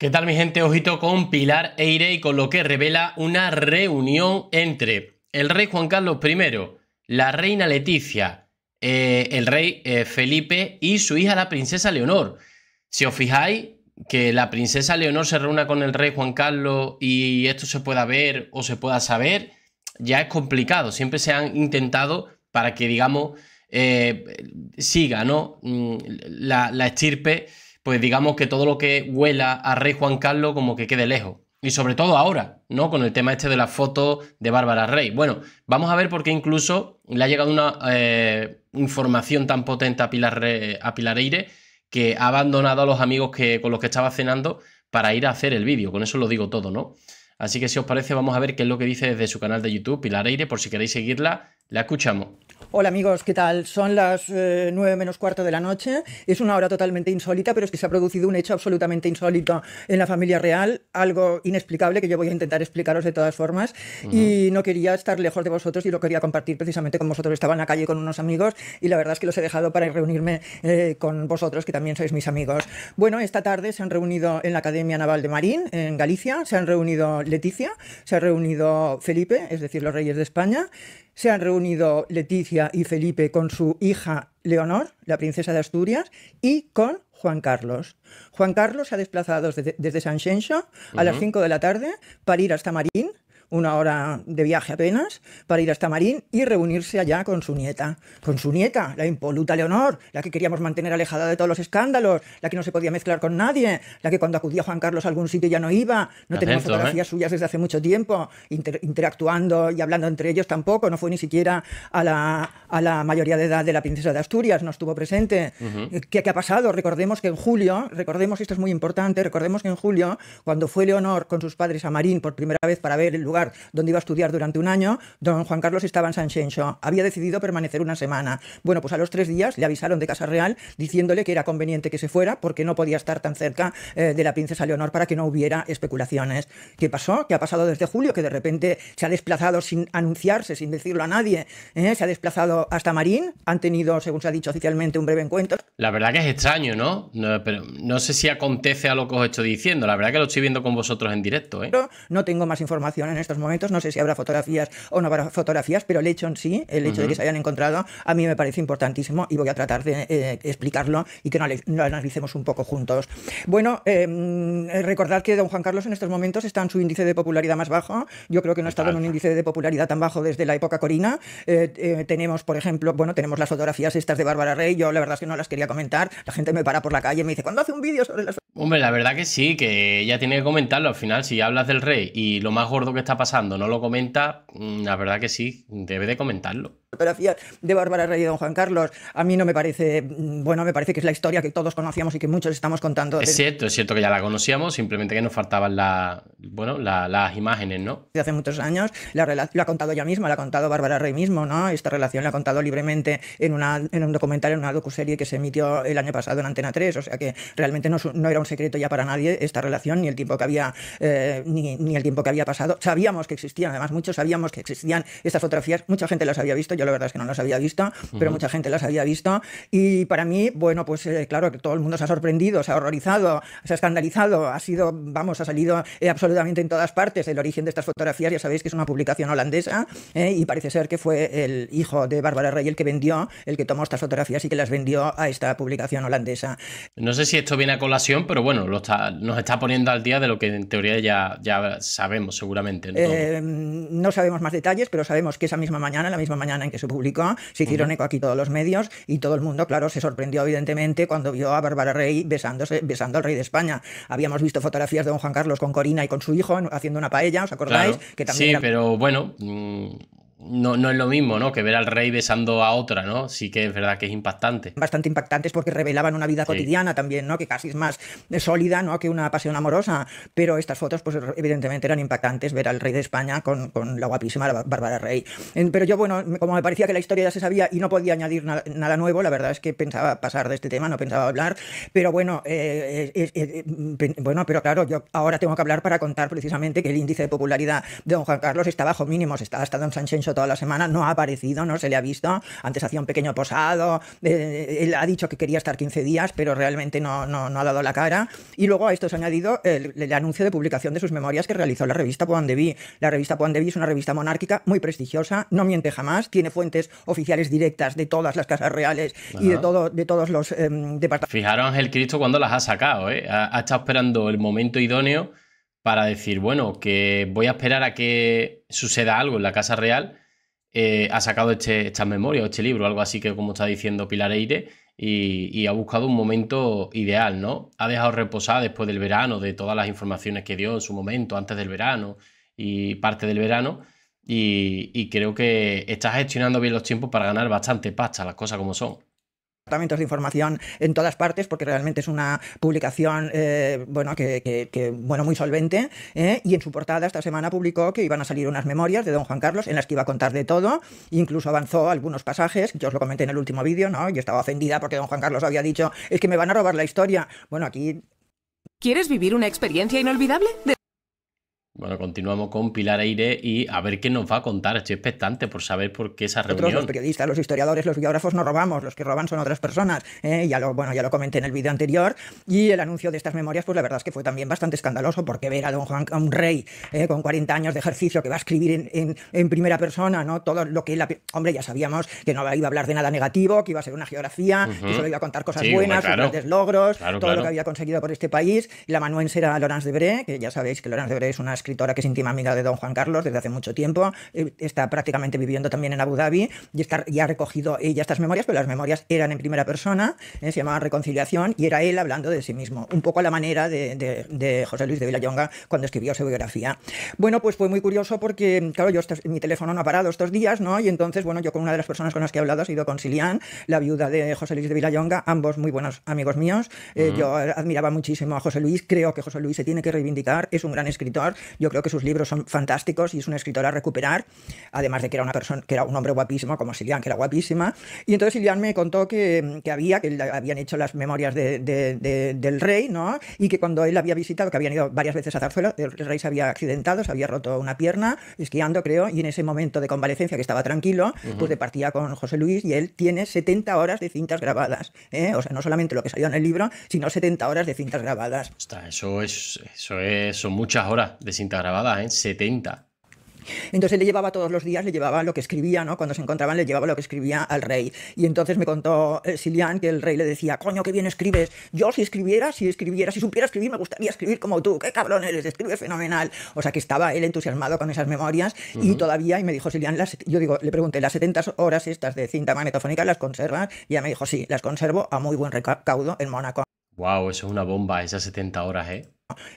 ¿Qué tal mi gente? Ojito con Pilar Eire y con lo que revela una reunión entre el rey Juan Carlos I, la reina Leticia, eh, el rey eh, Felipe y su hija la princesa Leonor. Si os fijáis que la princesa Leonor se reúna con el rey Juan Carlos y esto se pueda ver o se pueda saber, ya es complicado. Siempre se han intentado para que, digamos, eh, siga ¿no? Mm, la, la estirpe pues digamos que todo lo que huela a Rey Juan Carlos como que quede lejos. Y sobre todo ahora, ¿no? Con el tema este de la foto de Bárbara Rey. Bueno, vamos a ver por qué incluso le ha llegado una eh, información tan potente a Pilar, a que ha abandonado a los amigos que, con los que estaba cenando para ir a hacer el vídeo. Con eso lo digo todo, ¿no? Así que si os parece, vamos a ver qué es lo que dice desde su canal de YouTube, Pilar por si queréis seguirla la escuchamos. Hola amigos, ¿qué tal? Son las eh, nueve 9 menos cuarto de la noche. Es una hora totalmente insólita, pero es que se ha producido un hecho absolutamente insólito en la familia real, algo inexplicable que yo voy a intentar explicaros de todas formas. Y no quería estar lejos de vosotros y lo quería compartir precisamente con vosotros. Estaba en la calle con unos amigos y la verdad es que los he dejado para reunirme eh, con vosotros, que también sois mis amigos. Bueno, esta tarde se han reunido en la Academia Naval de Marín, en Galicia, se han reunido Leticia, se ha reunido Felipe, es decir, los reyes de España, se han reunido unido Leticia y Felipe con su hija Leonor, la princesa de Asturias, y con Juan Carlos. Juan Carlos se ha desplazado desde, San Sanxenxo a las 5 de la tarde para ir hasta Marín, una hora de viaje apenas, para ir hasta Marín y reunirse allá con su nieta. Con su nieta, la impoluta Leonor, la que queríamos mantener alejada de todos los escándalos, la que no se podía mezclar con nadie, la que cuando acudía Juan Carlos a algún sitio ya no iba, no tenía tenemos ¿eh? fotografías suyas desde hace mucho tiempo, interactuando y hablando entre ellos tampoco, no fue ni siquiera a la, a la mayoría de edad de la princesa de Asturias, no estuvo presente. Eh, ¿Qué ha pasado? Recordemos que en julio, recordemos, esto es muy importante, recordemos que en julio, cuando fue Leonor con sus padres a Marín por primera vez para ver el lugar donde iba a estudiar durante un año, don Juan Carlos estaba en Sanchencho. Había decidido permanecer una semana. Bueno, pues a los tres días le avisaron de Casa Real diciéndole que era conveniente que se fuera porque no podía estar tan cerca eh, de la princesa Leonor para que no hubiera especulaciones. ¿Qué pasó? ¿Qué ha pasado desde julio? Que de repente se ha desplazado sin anunciarse, sin decirlo a nadie. ¿eh? Se ha desplazado hasta Marín. Han tenido, según se ha dicho oficialmente, un breve encuentro. La verdad que es extraño, ¿no? No, no sé si acontece a lo que os estoy diciendo. La verdad que lo estoy viendo con vosotros en directo. ¿eh? No tengo más información en este estos momentos. No sé si habrá fotografías o no habrá fotografías, pero el hecho en sí, el hecho de que se hayan encontrado, a mí me parece importantísimo y voy a tratar de eh, explicarlo y que lo analicemos un poco juntos. Bueno, em, eh, recordar que don Juan Carlos en estos momentos está en su índice de popularidad más bajo. Yo creo que no ha estado en un índice de popularidad tan bajo desde la época corina. Eh, eh, tenemos, por ejemplo, bueno, tenemos las fotografías estas de Bárbara Rey. Yo la verdad es que no las quería comentar. La gente me para por la calle y me dice, ¿cuándo hace un vídeo sobre las... Hombre, la verdad que sí, que ella tiene que comentarlo. Al final, si hablas del rey y lo más gordo que está pasando no lo comenta, mm, la verdad que sí, debe de comentarlo fotografías de Bárbara Rey y Don Juan Carlos, a mí no me parece, mm, bueno, me parece que es la historia que todos conocíamos y que muchos estamos contando. Es cierto, es cierto que ya la conocíamos, simplemente que nos faltaban la, bueno, las imágenes, ¿no? De hace muchos años, la, lo ha contado ella misma, la ha contado Bárbara Rey mismo, ¿no? Esta relación la ha contado libremente en, una, en un documental, en una docuserie que se emitió el año pasado en Antena 3, o sea que realmente no, no era un secreto ya para nadie esta relación, ni el tiempo que había, eh, ni, ni el tiempo que había pasado. Sabíamos que existían, además muchos sabíamos que existían estas fotografías, mucha gente las había visto yo la verdad es que no las había visto, pero mucha gente las había visto. Y para mí, bueno, pues eh, claro que todo el mundo se ha sorprendido, se ha horrorizado, se ha escandalizado, ha sido, vamos, ha salido eh, absolutamente en todas partes. El origen de estas fotografías, ya sabéis que es una publicación holandesa eh, y parece ser que fue el hijo de Bárbara Rey el que vendió, el que tomó estas fotografías y que las vendió a esta publicación holandesa. No sé si esto viene a colación, pero bueno, nos está poniendo al día de lo que en teoría ya, ya sabemos seguramente. no sabemos más detalles, pero sabemos que esa misma mañana, la misma mañana que se publicó, se hicieron eco aquí todos los medios y todo el mundo, claro, se sorprendió evidentemente cuando vio a Bárbara Rey besándose, besando al rey de España. Habíamos visto fotografías de don Juan Carlos con Corina y con su hijo haciendo una paella, ¿os acordáis? que también sí, pero bueno... Mm, no, no es lo mismo, ¿no? Que ver al rey besando a otra, ¿no? Sí que es verdad que es impactante. Bastante impactantes porque revelaban una vida cotidiana también, ¿no? Que casi es más eh, sólida, ¿no? Que una pasión amorosa. Pero estas fotos, pues evidentemente eran impactantes ver al rey de España con, con la guapísima Bárbara Rey. Pero yo, bueno, como me parecía que la historia ya se sabía y no podía añadir nada nuevo, la verdad es que pensaba pasar de este tema, no pensaba hablar. Pero bueno, eh, eh, bueno, pero claro, yo ahora tengo que hablar para contar precisamente que el índice de popularidad de don Juan Carlos está bajo mínimos, está hasta don Sánchez toda la semana, no ha aparecido, no se le ha visto. Antes hacía un pequeño posado, eh, eh, él ha dicho que quería estar 15 días, pero realmente no, no, ha dado la cara. Y luego a esto se ha añadido el, anuncio de publicación de sus memorias que realizó la revista Ví, La revista Ví es una revista monárquica muy prestigiosa, no miente jamás, tiene fuentes oficiales directas de todas las casas reales y de, todo, de todos los em, departamentos. Fijaros el Cristo cuando las ha sacado, ¿eh? ha estado esperando el momento idóneo para decir, bueno, que voy a esperar a que suceda algo en la Casa Real, eh, ha sacado este, estas memorias, este libro, algo así que como está diciendo Pilar Eire, y, ha buscado un momento ideal, ¿no? Ha dejado reposar después del verano, de todas las informaciones que dio en su momento, antes del verano y parte del verano, y, y creo que está gestionando bien los tiempos para ganar bastante pasta, las cosas como son departamentos de información en todas partes, porque realmente es una publicación eh, bueno, que, bueno, muy solvente. Eh, y en su portada esta semana publicó que iban a salir unas memorias de don Juan Carlos en las que iba a contar de todo. Incluso avanzó algunos pasajes, yo os lo comenté en el último vídeo, ¿no? Yo estaba ofendida porque don Juan Carlos había dicho, es que me van a robar la historia. Bueno, aquí... ¿Quieres vivir una experiencia inolvidable? Bueno, continuamos con Pilar Aire y a ver qué nos va a contar. Estoy expectante por saber por qué esa reunión. Otros, los periodistas, los historiadores, los biógrafos no robamos, los que roban son otras personas. ¿eh? ya lo, bueno, ya lo comenté en el vídeo anterior. Y el anuncio de estas memorias, pues la verdad es que fue también bastante escandaloso, porque ver a don Juan, a un rey ¿eh? con 40 años de ejercicio que va a escribir en, en, primera persona, ¿no? Todo lo que la, hombre, ya sabíamos que no iba a hablar de nada negativo, que iba a ser una geografía, que solo iba a contar cosas buenas, grandes logros, todo lo que había conseguido por este país. Y la manuense era Laurence Bré, que ya sabéis que Laurence Bré es una escritora escritora que es íntima amiga de don Juan Carlos desde hace mucho tiempo, eh, está prácticamente viviendo también en Abu Dhabi y, está, y ha recogido ella estas memorias, pero las memorias eran en primera persona, eh, se llamaba Reconciliación y era él hablando de sí mismo, un poco a la manera de, José Luis de Villayonga cuando escribió su biografía. Bueno, pues fue muy curioso porque, claro, yo mi teléfono no ha parado estos días, ¿no? Y entonces, bueno, yo con una de las personas con las que he hablado ha sido con Silian, la viuda de José Luis de Villayonga, ambos muy buenos amigos míos. Eh, yo admiraba muchísimo a José Luis, creo que José Luis se tiene que reivindicar, es un gran escritor, yo creo que sus libros son fantásticos y es una escritora a recuperar, además de que era una persona, que era un hombre guapísimo, como Silian, que era guapísima. Y entonces Silian me contó que, que había, que habían hecho las memorias de, del rey, ¿no? Y que cuando él había visitado, que habían ido varias veces a Zarzuela, el rey se había accidentado, se había roto una pierna, esquiando, creo, y en ese momento de convalecencia que estaba tranquilo, pues departía con José Luis y él tiene 70 horas de cintas grabadas. ¿eh? O sea, no solamente lo que salió en el libro, sino 70 horas de cintas grabadas. Está, eso es, eso es, son muchas horas de cinta grabada ¿eh? 70. Entonces le llevaba todos los días, le llevaba lo que escribía, ¿no? Cuando se encontraban, le llevaba lo que escribía al rey. Y entonces me contó eh, Silian que el rey le decía, coño, qué bien escribes. Yo si escribiera, si escribiera, si supiera escribir, me gustaría escribir como tú. Qué cabrón eres, escribes fenomenal. O sea que estaba él entusiasmado con esas memorias y todavía, y me dijo Silian, yo digo, le pregunté, ¿las 70 horas estas de cinta magnetofónica las conservas? Y ella me dijo, sí, las conservo a muy buen recaudo en Mónaco. Wow, eso es una bomba, esas 70 horas, ¿eh?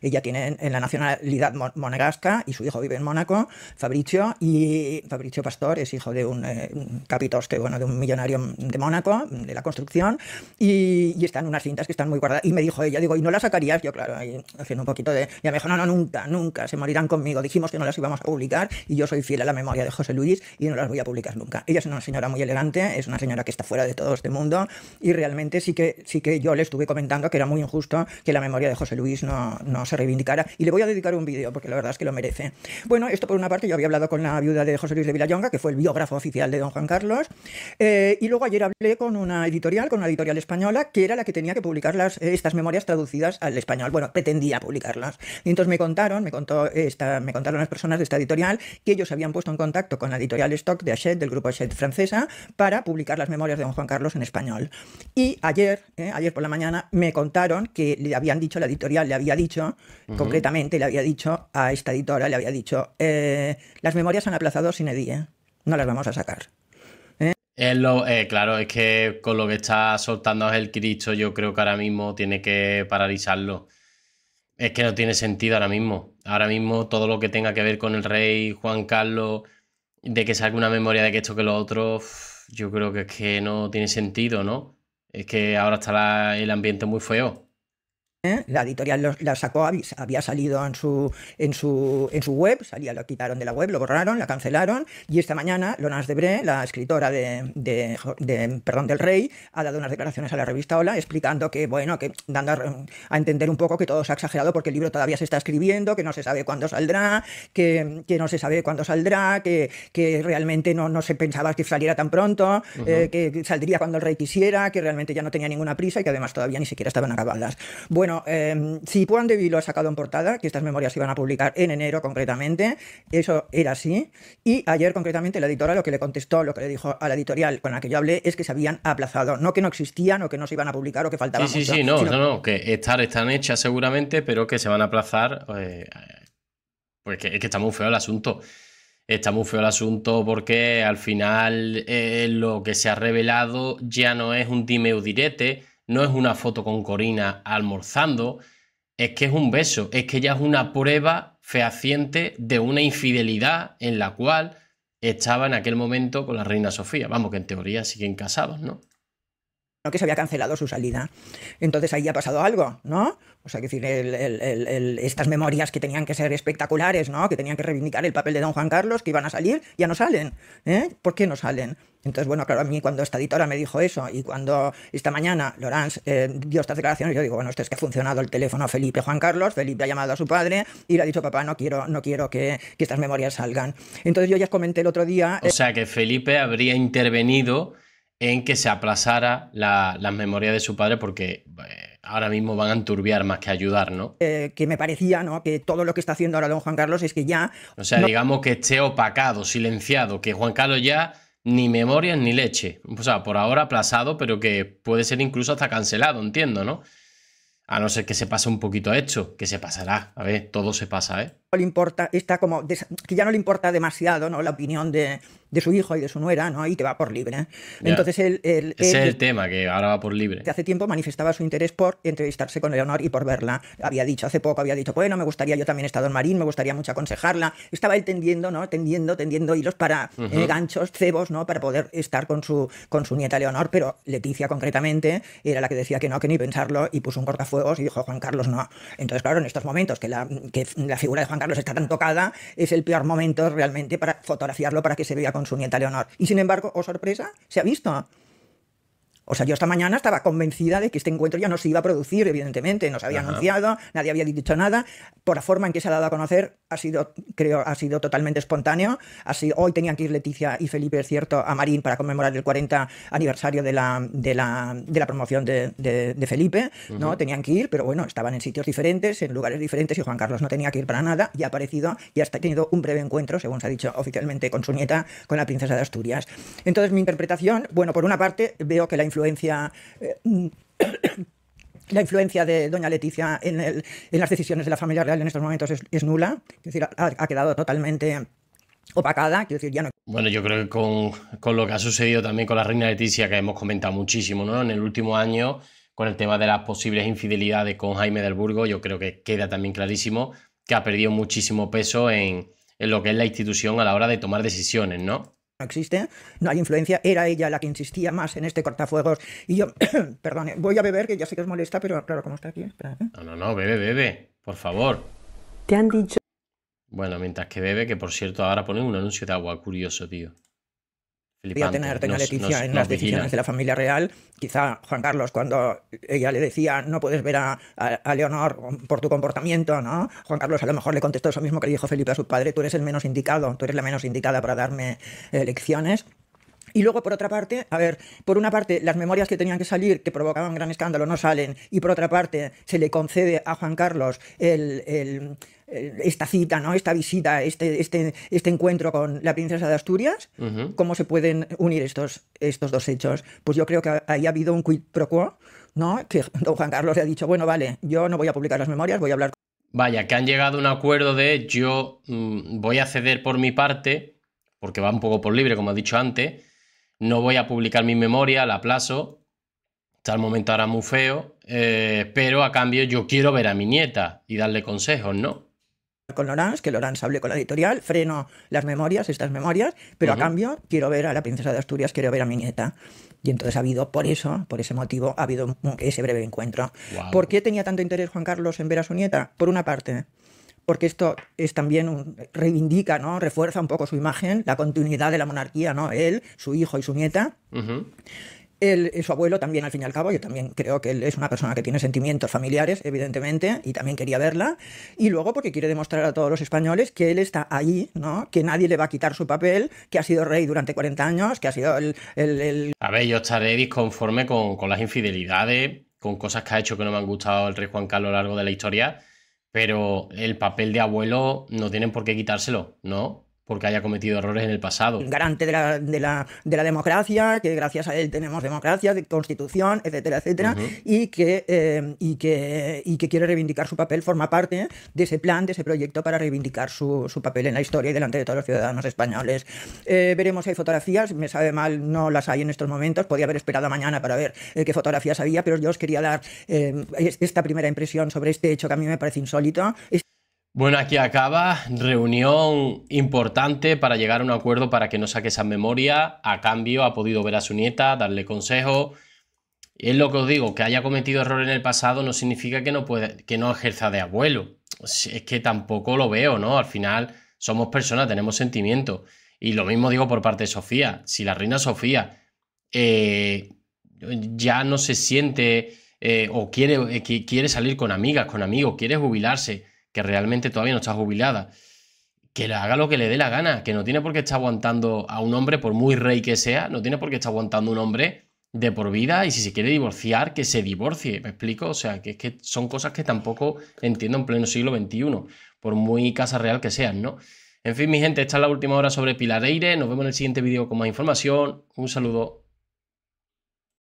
Ella tiene en la nacionalidad monegasca y su hijo vive en Mónaco, Fabricio, y Fabricio Pastor es hijo de un, eh, bueno, de un millonario de Mónaco, de la construcción, y, y, están unas cintas que están muy guardadas. Y me dijo ella, digo, ¿y no las sacarías? Yo, claro, haciendo un poquito de... Ya me no, no, nunca, nunca, se morirán conmigo. Dijimos que no las íbamos a publicar y yo soy fiel a la memoria de José Luis y no las voy a publicar nunca. Ella es una señora muy elegante, es una señora que está fuera de todo este mundo y realmente sí que, sí que yo le estuve comentando que era muy injusto que la memoria de José Luis no no se reivindicara. Y le voy a dedicar un vídeo, porque la verdad es que lo merece. Bueno, esto por una parte, yo había hablado con la viuda de José Luis de Villayonga, que fue el biógrafo oficial de don Juan Carlos. Eh, y luego ayer hablé con una editorial, con una editorial española, que era la que tenía que publicar las, eh, estas memorias traducidas al español. Bueno, pretendía publicarlas. Y entonces me contaron, me, contó esta, me contaron las personas de esta editorial que ellos habían puesto en contacto con la editorial Stock de Hachette, del grupo Hachette francesa, para publicar las memorias de don Juan Carlos en español. Y ayer, eh, ayer por la mañana, me contaron que le habían dicho, la editorial le había dicho, concretamente le había dicho a esta editora, le había dicho, eh, las memorias han aplazado sin edie, no las vamos a sacar. ¿Eh? Es lo, eh, claro, es que con lo que está soltando el Cristo, yo creo que ahora mismo tiene que paralizarlo. Es que no tiene sentido ahora mismo. Ahora mismo todo lo que tenga que ver con el rey Juan Carlos, de que salga una memoria de que esto que lo otro, yo creo que es que no tiene sentido, ¿no? Es que ahora está el ambiente muy feo. ¿eh? La editorial la sacó, había salido en su, en su, en su web, salía, lo quitaron de la web, lo borraron, la cancelaron, y esta mañana Lonas Debré, la escritora de, perdón, del Rey, ha dado unas declaraciones a la revista Hola explicando que, bueno, que dando a, entender un poco que todo se ha exagerado porque el libro todavía se está escribiendo, que no se sabe cuándo saldrá, que, que no se sabe cuándo saldrá, que, que realmente no, no se pensaba que saliera tan pronto, eh, que saldría cuando el Rey quisiera, que realmente ya no tenía ninguna prisa y que además todavía ni siquiera estaban acabadas. Bueno, Em, si Juan de lo ha sacado en portada, que estas memorias se iban a publicar en enero concretamente, eso era así, y ayer concretamente la editora lo que le contestó, lo que le dijo a la editorial con la que yo hablé, es que se habían aplazado, no que no existían o que no se iban a publicar o que faltaban. sí, no, no, no, que estar están hechas seguramente, pero que se van a aplazar, eh, pues que, es que está muy feo el asunto está muy feo el asunto porque al final eh, lo que se ha revelado ya no es un dimeudirete, no es una foto con Corina almorzando, es que es un beso, es que ya es una prueba fehaciente de una infidelidad en la cual estaba en aquel momento con la reina Sofía. Vamos, que en teoría siguen casados, ¿no? que se había cancelado su salida. Entonces ahí ha pasado algo, ¿no? O sea, que decir, estas memorias que tenían que ser espectaculares, ¿no? Que tenían que reivindicar el papel de don Juan Carlos, que iban a salir, ya no salen. ¿eh? ¿Por qué no salen? Entonces, bueno, claro, a mí cuando esta editora me dijo eso y cuando esta mañana Laurence eh, dio estas declaraciones, yo digo, bueno, esto es que ha funcionado el teléfono a Felipe Juan Carlos, Felipe ha llamado a su padre y le ha dicho, papá, no quiero, no quiero que, estas memorias salgan. Entonces yo ya comenté el otro día... Eh, o sea, que Felipe habría intervenido en que se aplazara las memorias de su padre porque ahora mismo van a enturbiar más que ayudar, ¿no? Eh, que me parecía, ¿no? Que todo lo que está haciendo ahora don Juan Carlos es que ya... O sea, digamos que esté opacado, silenciado, que Juan Carlos ya ni memorias ni leche. O sea, por ahora aplazado, pero que puede ser incluso hasta cancelado, entiendo, ¿no? A no ser que se pase un poquito a esto, que se pasará. A ver, todo se pasa, ¿eh? le importa, está como que ya no le importa demasiado ¿no? la opinión de, su hijo y de su nuera, ¿no? Y te va por libre. Entonces él, Ese es el tema, que ahora va por libre. Hace tiempo manifestaba su interés por entrevistarse con Leonor y por verla. Había dicho hace poco, había dicho, bueno, me gustaría, yo también estar en Marín, me gustaría mucho aconsejarla. Estaba él tendiendo, ¿no? Tendiendo, tendiendo hilos para eh, ganchos, cebos, ¿no? Para poder estar con su, con su nieta Leonor, pero Leticia concretamente era la que decía que no, que ni pensarlo, y puso un cortafuegos y dijo, Juan Carlos, no. Entonces, claro, en estos momentos que la, que la figura de Juan Carlos está tan tocada, es el peor momento realmente para fotografiarlo para que se vea con su nieta Leonor. Y sin embargo, ¿o oh sorpresa, se ha visto. O sea, yo esta mañana estaba convencida de que este encuentro ya no se iba a producir, evidentemente, no se había anunciado, nadie había dicho nada. Por la forma en que se ha dado a conocer, ha sido, creo, ha sido totalmente espontáneo. hoy tenían que ir Leticia y Felipe, cierto, a Marín para conmemorar el 40 aniversario de la, de la, promoción de, Felipe, ¿no? Tenían que ir, pero bueno, estaban en sitios diferentes, en lugares diferentes, y Juan Carlos no tenía que ir para nada, y ha aparecido y ha tenido un breve encuentro, según se ha dicho oficialmente, con su nieta, con la princesa de Asturias. Entonces, mi interpretación, bueno, por una parte, veo que la influencia... Eh, la influencia de doña Leticia en, el, en, las decisiones de la familia real en estos momentos es, nula, es decir, ha, quedado totalmente opacada, quiero decir, ya no... Bueno, yo creo que con, lo que ha sucedido también con la reina Leticia, que hemos comentado muchísimo, ¿no? En el último año, con el tema de las posibles infidelidades con Jaime del Burgo, yo creo que queda también clarísimo que ha perdido muchísimo peso en, en lo que es la institución a la hora de tomar decisiones, ¿no? no existe, no hay influencia, era ella la que insistía más en este cortafuegos y yo, perdone, eh, voy a beber, que ya sé que os molesta, pero claro, como está aquí, ¿eh? No, no, no, bebe, bebe, por favor. Te han dicho... Bueno, mientras que bebe, que por cierto ahora ponen un anuncio de agua, curioso, tío voy a tener a Leticia en las decisiones de la familia real. Quizá Juan Carlos, cuando ella le decía, no puedes ver a, Leonor por tu comportamiento, ¿no? Juan Carlos a lo mejor le contestó eso mismo que le dijo Felipe a su padre, tú eres el menos indicado, tú eres la menos indicada para darme eh, lecciones. Y luego, por otra parte, a ver, por una parte, las memorias que tenían que salir, que provocaban gran escándalo, no salen. Y por otra parte, se le concede a Juan Carlos esta cita, ¿no? Esta visita, este, este, este encuentro con la princesa de Asturias. ¿Cómo se pueden unir estos, estos dos hechos? Pues yo creo que ahí ha habido un quid pro quo, ¿no? Que Juan Carlos le ha dicho, bueno, vale, yo no voy a publicar las memorias, voy a hablar con... Vaya, que han llegado a un acuerdo de yo mm, voy a ceder por mi parte, porque va un poco por libre, como he dicho antes, no voy a publicar mi memoria, la aplazo, está el momento ahora muy feo, eh, pero a cambio yo quiero ver a mi nieta y darle consejos, ¿no? Con Lorenz, que Lorenz hable con la editorial, freno las memorias, estas memorias, pero a cambio quiero ver a la princesa de Asturias, quiero ver a mi nieta. Y entonces ha habido, por eso, por ese motivo, ha habido ese breve encuentro. ¿Por qué tenía tanto interés Juan Carlos en ver a su nieta? Por una parte, porque esto es también un, reivindica, ¿no? refuerza un poco su imagen, la continuidad de la monarquía, ¿no? él, su hijo y su nieta. su abuelo también, al fin y al cabo, yo también creo que él es una persona que tiene sentimientos familiares, evidentemente, y también quería verla. Y luego porque quiere demostrar a todos los españoles que él está ahí, ¿no? que nadie le va a quitar su papel, que ha sido rey durante 40 años, que ha sido el... el... A ver, yo estaré disconforme con, con las infidelidades, con cosas que ha hecho que no me han gustado el rey Juan Carlos a lo largo de la historia pero el papel de abuelo no tienen por qué quitárselo, ¿no? porque haya cometido errores en el pasado. Garante de la, democracia, que gracias a él tenemos democracia, de constitución, etcétera, etcétera, eh, y, que, quiere reivindicar su papel, forma parte de ese plan, de ese proyecto para reivindicar su, papel en la historia y delante de todos los ciudadanos españoles. Eh, veremos si hay fotografías, me sabe mal, no las hay en estos momentos, podía haber esperado mañana para ver eh, qué fotografías había, pero yo os quería dar esta primera impresión sobre este hecho que a mí me parece insólito. Bueno, aquí acaba. Reunión importante para llegar a un acuerdo para que no saque esa memoria. A cambio, ha podido ver a su nieta, darle consejos. Es lo que os digo, que haya cometido error en el pasado no significa que no, puede, que no ejerza de abuelo. Es que tampoco lo veo, ¿no? Al final somos personas, tenemos sentimientos. Y lo mismo digo por parte de Sofía. Si la reina Sofía eh, ya no se siente eh, o quiere, eh, quiere salir con amigas, con amigos, quiere jubilarse, que realmente todavía no está jubilada, que le haga lo que le dé la gana, que no tiene por qué estar aguantando a un hombre, por muy rey que sea, no tiene por qué estar aguantando a un hombre de por vida y si se quiere divorciar, que se divorcie, ¿me explico? O sea, que son cosas que tampoco entiendo en pleno siglo XXI, por muy casa real que sean, ¿no? En fin, mi gente, esta es la última hora sobre Pilar Eire. Nos vemos en el siguiente vídeo con más información. Un saludo.